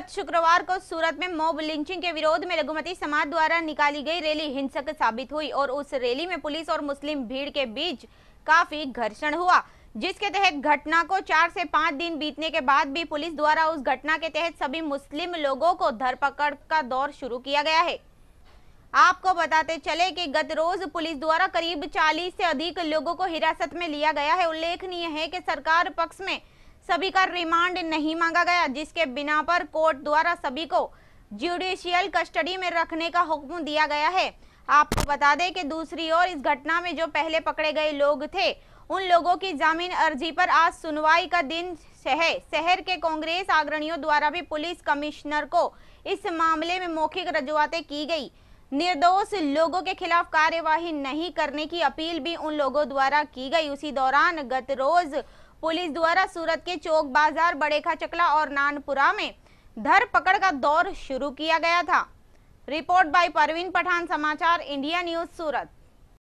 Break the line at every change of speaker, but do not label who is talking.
गत शुक्रवार को सूरत में मोब लिंचिंग के विरोध में लघुमती समाज द्वारा निकाली गई रैली हिंसक साबित हुई और उस रैली में पुलिस और मुस्लिम भीड़ के बीच काफी घर्षण हुआ जिसके तहत घटना को चार से पांच दिन बीतने के बाद भी पुलिस द्वारा उस घटना के तहत सभी मुस्लिम लोगों को धरपकड़ का दौर शुरू किया गया है आपको बताते चले कि गत रोज पुलिस द्वारा करीब 40 से अधिक लोगों को हिरासत में लिया गया है उल्लेखनीय है कि सरकार पक्ष में सभी का रिमांड नहीं मांगा गया जिसके बिना पर कोर्ट द्वारा सभी को जुडिशियल कस्टडी में रखने का हुक्म दिया गया है आपको बता दें कि दूसरी ओर इस घटना में जो पहले पकड़े गए लोग थे उन लोगों की जमीन अर्जी पर आज सुनवाई का दिन है शहर के कांग्रेस आग्रणियों द्वारा भी पुलिस कमिश्नर को इस मामले में मौखिक रजुआतें की गई निर्दोष लोगों के खिलाफ कार्यवाही नहीं करने की अपील भी उन लोगों द्वारा की गई उसी दौरान गत रोज पुलिस द्वारा सूरत के चौक बाजार बड़ेखा चकला और नानपुरा में धर पकड़ का दौर शुरू किया गया था रिपोर्ट बाय परवीन पठान समाचार इंडिया न्यूज सूरत